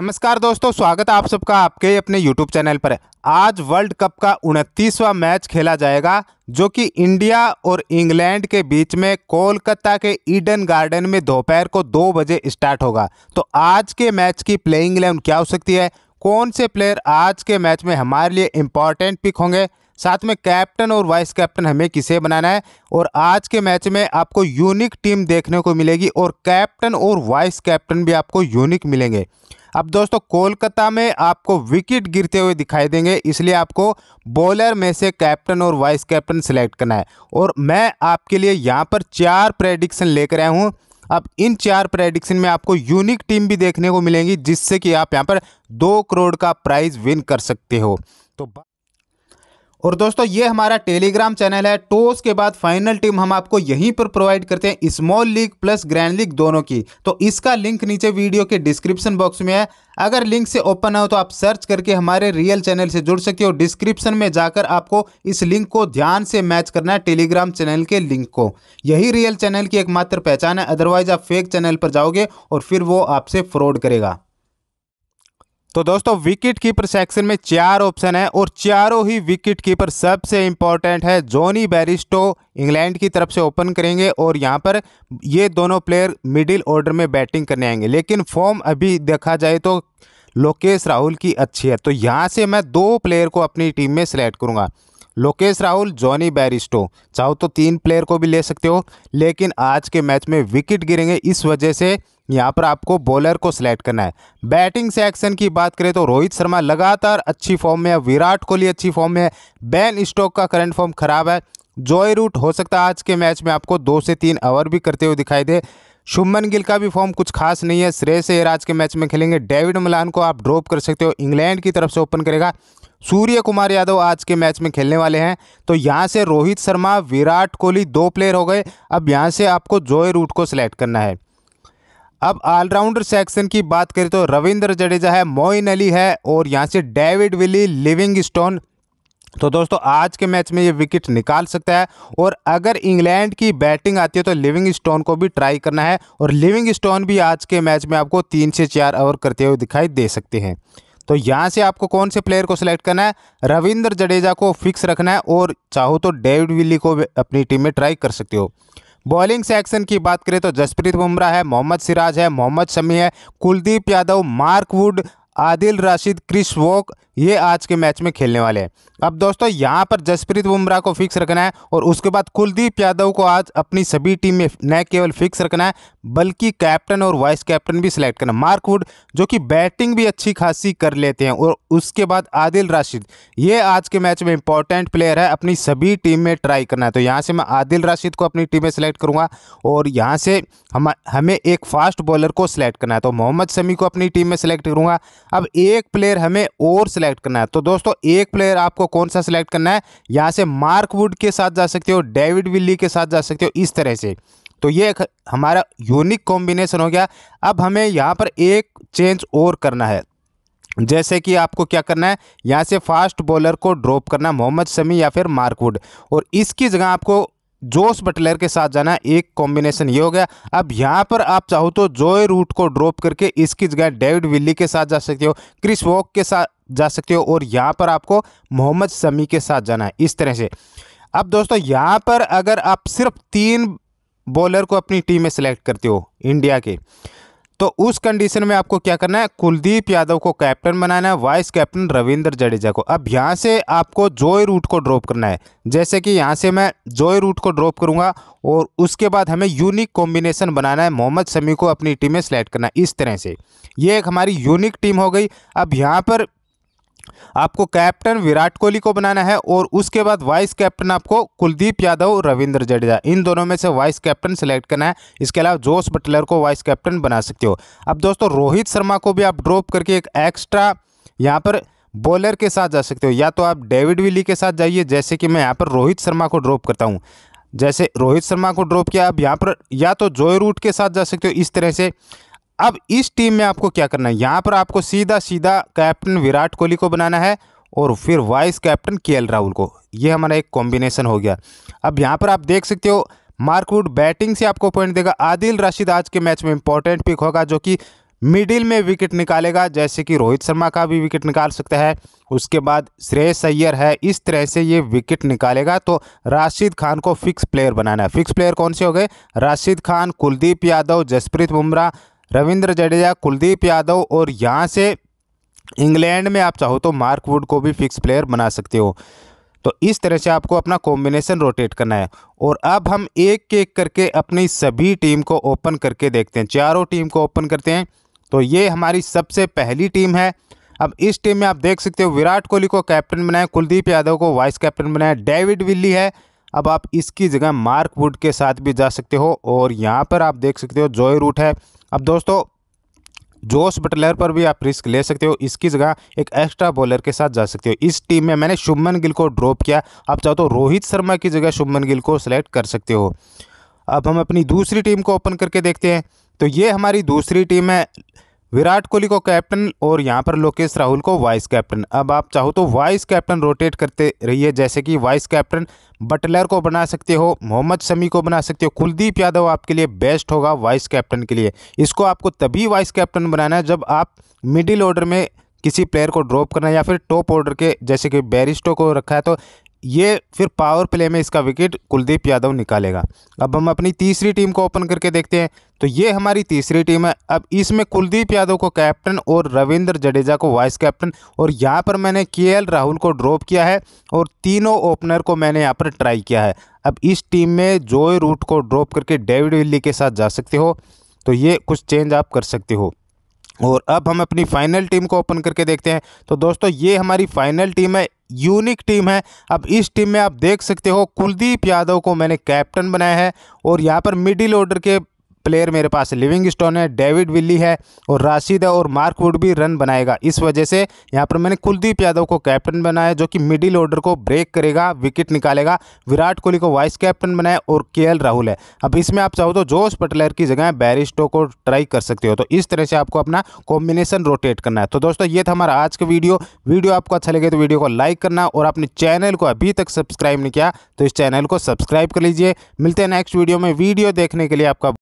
नमस्कार दोस्तों स्वागत है आप सबका आपके अपने यूट्यूब चैनल पर आज वर्ल्ड कप का उनतीसवां मैच खेला जाएगा जो कि इंडिया और इंग्लैंड के बीच में कोलकाता के ईडन गार्डन में दोपहर को दो बजे स्टार्ट होगा तो आज के मैच की प्लेइंग इलेवन क्या हो सकती है कौन से प्लेयर आज के मैच में हमारे लिए इम्पॉर्टेंट पिक होंगे साथ में कैप्टन और वाइस कैप्टन हमें किसे बनाना है और आज के मैच में आपको यूनिक टीम देखने को मिलेगी और कैप्टन और वाइस कैप्टन भी आपको यूनिक मिलेंगे अब दोस्तों कोलकाता में आपको विकेट गिरते हुए दिखाई देंगे इसलिए आपको बॉलर में से कैप्टन और वाइस कैप्टन सेलेक्ट करना है और मैं आपके लिए यहाँ पर चार प्रेडिक्शन लेकर आया हूँ अब इन चार प्रेडिक्शन में आपको यूनिक टीम भी देखने को मिलेंगी जिससे कि आप यहाँ पर दो करोड़ का प्राइज विन कर सकते हो तो और दोस्तों ये हमारा टेलीग्राम चैनल है टॉस के बाद फाइनल टीम हम आपको यहीं पर प्रोवाइड करते हैं small league plus grand league दोनों की तो इसका लिंक नीचे वीडियो के डिस्क्रिप्शन बॉक्स में है अगर लिंक से ओपन हो तो आप सर्च करके हमारे रियल चैनल से जुड़ सकते हो डिस्क्रिप्शन में जाकर आपको इस लिंक को ध्यान से मैच करना है टेलीग्राम चैनल के लिंक को यही रियल चैनल की एकमात्र पहचान है अदरवाइज आप फेक चैनल पर जाओगे और फिर वो आपसे फ्रॉड करेगा तो दोस्तों विकेट कीपर सेक्शन में चार ऑप्शन है और चारों ही विकेट कीपर सबसे इंपॉर्टेंट है जॉनी बैरिस्टो इंग्लैंड की तरफ से ओपन करेंगे और यहाँ पर ये दोनों प्लेयर मिडिल ऑर्डर में बैटिंग करने आएंगे लेकिन फॉर्म अभी देखा जाए तो लोकेश राहुल की अच्छी है तो यहाँ से मैं दो प्लेयर को अपनी टीम में सेलेक्ट करूँगा लोकेश राहुल जॉनी बैरिस्टो चाहो तो तीन प्लेयर को भी ले सकते हो लेकिन आज के मैच में विकेट गिरेंगे इस वजह से यहाँ पर आपको बॉलर को सिलेक्ट करना है बैटिंग सेक्शन की बात करें तो रोहित शर्मा लगातार अच्छी फॉर्म में है विराट कोहली अच्छी फॉर्म में है बैन स्टोक का करंट फॉर्म खराब है जॉय रूट हो सकता है आज के मैच में आपको दो से तीन ओवर भी करते हुए दिखाई दे शुभमन गिल का भी फॉर्म कुछ खास नहीं है श्रेयस से आज के मैच में खेलेंगे डेविड मलान को आप ड्रॉप कर सकते हो इंग्लैंड की तरफ से ओपन करेगा सूर्य कुमार यादव आज के मैच में खेलने वाले हैं तो यहाँ से रोहित शर्मा विराट कोहली दो प्लेयर हो गए अब यहाँ से आपको जॉय रूट को सिलेक्ट करना है अब ऑलराउंडर सेक्शन की बात करें तो रविंद्र जडेजा है मोइन अली है और यहाँ से डेविड विली लिविंग स्टोन तो दोस्तों आज के मैच में ये विकेट निकाल सकता है और अगर इंग्लैंड की बैटिंग आती है तो लिविंग स्टोन को भी ट्राई करना है और लिविंग स्टोन भी आज के मैच में आपको तीन से चार ओवर करते हुए दिखाई दे सकते हैं तो यहाँ से आपको कौन से प्लेयर को सिलेक्ट करना है रविंद्र जडेजा को फिक्स रखना है और चाहो तो डेविड विली को अपनी टीम में ट्राई कर सकते हो बॉलिंग सेक्शन की बात करें तो जसप्रीत बुमराह है मोहम्मद सिराज है मोहम्मद शमी है Kuldeep Yadav Mark Wood Adil Rashid Chris Woakes ये आज के मैच में खेलने वाले हैं अब दोस्तों यहाँ पर जसप्रीत बुमराह को फिक्स रखना है और उसके बाद कुलदीप यादव को आज अपनी सभी टीम में न केवल फिक्स रखना है बल्कि कैप्टन और वाइस कैप्टन भी सिलेक्ट करना मार्क वुड जो कि बैटिंग भी अच्छी खासी कर लेते हैं और उसके बाद आदिल राशिद ये आज के मैच में इंपॉर्टेंट प्लेयर है अपनी सभी टीम में ट्राई करना है तो यहाँ से मैं आदिल राशिद को अपनी टीम में सेलेक्ट करूँगा और यहाँ से हम हमें एक फास्ट बॉलर को सिलेक्ट करना है तो मोहम्मद शमी को अपनी टीम में सेलेक्ट करूँगा अब एक प्लेयर हमें और सिलेक्ट करना है तो दोस्तों एक प्लेयर आपको कौन सा सिलेक्ट करना है यहाँ से मार्क वुड के साथ जा सकते हो डेविड विल्ली के साथ जा सकते हो इस तरह से तो ये हमारा यूनिक कॉम्बिनेशन हो गया अब हमें यहाँ पर एक चेंज और करना है जैसे कि आपको क्या करना है यहाँ से फास्ट बॉलर को ड्रॉप करना मोहम्मद शमी या फिर मार्कवुड और इसकी जगह आपको जोश बटलर के साथ जाना एक कॉम्बिनेशन ये हो गया अब यहाँ पर आप चाहो तो जोए रूट को ड्रॉप करके इसकी जगह डेविड विली के साथ जा सकते हो क्रिस वॉक के साथ जा सकते हो और यहाँ पर आपको मोहम्मद शमी के साथ जाना है इस तरह से अब दोस्तों यहाँ पर अगर आप सिर्फ तीन बॉलर को अपनी टीम में सेलेक्ट करते हो इंडिया के तो उस कंडीशन में आपको क्या करना है कुलदीप यादव को कैप्टन बनाना है वाइस कैप्टन रविंद्र जडेजा को अब यहाँ से आपको जोय रूट को ड्रॉप करना है जैसे कि यहाँ से मैं जोय रूट को ड्रॉप करूँगा और उसके बाद हमें यूनिक कॉम्बिनेशन बनाना है मोहम्मद शमी को अपनी टीम में सेलेक्ट करना है इस तरह से ये एक हमारी यूनिक टीम हो गई अब यहाँ पर आपको कैप्टन विराट कोहली को बनाना है और उसके बाद वाइस कैप्टन आपको कुलदीप यादव रविंद्र जडेजा इन दोनों में से वाइस कैप्टन सेलेक्ट करना है इसके अलावा जोश बटलर को वाइस कैप्टन बना सकते हो अब दोस्तों रोहित शर्मा को भी आप ड्रॉप करके एक एक्स्ट्रा यहाँ पर बॉलर के साथ जा सकते हो या तो आप डेविड विली के साथ जाइए जैसे कि मैं यहाँ पर रोहित शर्मा को ड्रॉप करता हूँ जैसे रोहित शर्मा को ड्रॉप किया आप यहाँ पर या तो जोय रूट के साथ जा सकते हो इस तरह से अब इस टीम में आपको क्या करना है यहाँ पर आपको सीधा सीधा कैप्टन विराट कोहली को बनाना है और फिर वाइस कैप्टन के राहुल को ये हमारा एक कॉम्बिनेशन हो गया अब यहाँ पर आप देख सकते हो मार्कवुड बैटिंग से आपको पॉइंट देगा आदिल राशिद आज के मैच में इंपॉर्टेंट पिक होगा जो कि मिडिल में विकेट निकालेगा जैसे कि रोहित शर्मा का भी विकेट निकाल सकता है उसके बाद श्रेयस अय्यर है इस तरह से ये विकेट निकालेगा तो राशिद खान को फिक्स प्लेयर बनाना है फिक्स प्लेयर कौन से हो गए राशिद खान कुलदीप यादव जसप्रीत बुमराह रविंद्र जडेजा कुलदीप यादव और यहाँ से इंग्लैंड में आप चाहो तो मार्क वुड को भी फिक्स प्लेयर बना सकते हो तो इस तरह से आपको अपना कॉम्बिनेशन रोटेट करना है और अब हम एक एक करके अपनी सभी टीम को ओपन करके देखते हैं चारों टीम को ओपन करते हैं तो ये हमारी सबसे पहली टीम है अब इस टीम में आप देख सकते हो विराट कोहली को कैप्टन बनाया कुलदीप यादव को वाइस कैप्टन बनाया डेविड विल्ली है अब आप इसकी जगह मार्क वुड के साथ भी जा सकते हो और यहाँ पर आप देख सकते हो जॉय रूट है अब दोस्तों जोश बटलर पर भी आप रिस्क ले सकते हो इसकी जगह एक एक्स्ट्रा बॉलर के साथ जा सकते हो इस टीम में मैंने शुभमन गिल को ड्रॉप किया आप चाहो तो रोहित शर्मा की जगह शुभमन गिल को सिलेक्ट कर सकते हो अब हम अपनी दूसरी टीम को ओपन करके देखते हैं तो ये हमारी दूसरी टीम है विराट कोहली को कैप्टन और यहाँ पर लोकेश राहुल को वाइस कैप्टन अब आप चाहो तो वाइस कैप्टन रोटेट करते रहिए जैसे कि वाइस कैप्टन बटलर को बना सकते हो मोहम्मद शमी को बना सकते हो कुलदीप यादव आपके लिए बेस्ट होगा वाइस कैप्टन के लिए इसको आपको तभी वाइस कैप्टन बनाना है जब आप मिडिल ऑर्डर में किसी प्लेयर को ड्रॉप करना या फिर टॉप ऑर्डर के जैसे कि बैरिस्टो को रखा है तो ये फिर पावर प्ले में इसका विकेट कुलदीप यादव निकालेगा अब हम अपनी तीसरी टीम को ओपन करके देखते हैं तो ये हमारी तीसरी टीम है अब इसमें कुलदीप यादव को कैप्टन और रविंद्र जडेजा को वाइस कैप्टन और यहाँ पर मैंने के राहुल को ड्रॉप किया है और तीनों ओपनर को मैंने यहाँ पर ट्राई किया है अब इस टीम में जोय रूट को ड्रॉप करके डेविड विल्ली के साथ जा सकते हो तो ये कुछ चेंज आप कर सकते हो और अब हम अपनी फाइनल टीम को ओपन करके देखते हैं तो दोस्तों ये हमारी फाइनल टीम है यूनिक टीम है अब इस टीम में आप देख सकते हो कुलदीप यादव को मैंने कैप्टन बनाया है और यहाँ पर मिडिल ऑर्डर के प्लेयर मेरे पास लिविंग स्टोन है डेविड विल्ली है और राशिद है और मार्क वुड भी रन बनाएगा इस वजह से यहाँ पर मैंने कुलदीप यादव को कैप्टन बनाया जो कि मिडिल ऑर्डर को ब्रेक करेगा विकेट निकालेगा विराट कोहली को वाइस कैप्टन बनाया और के राहुल है अब इसमें आप चाहो तो जोश पटलर की जगह बैरिस्टो को ट्राई कर सकते हो तो इस तरह से आपको अपना कॉम्बिनेशन रोटेट करना है तो दोस्तों ये था हमारा आज का वीडियो वीडियो आपको अच्छा लगे तो वीडियो को लाइक करना और अपने चैनल को अभी तक सब्सक्राइब नहीं किया तो इस चैनल को सब्सक्राइब कर लीजिए मिलते हैं नेक्स्ट वीडियो में वीडियो देखने के लिए आपका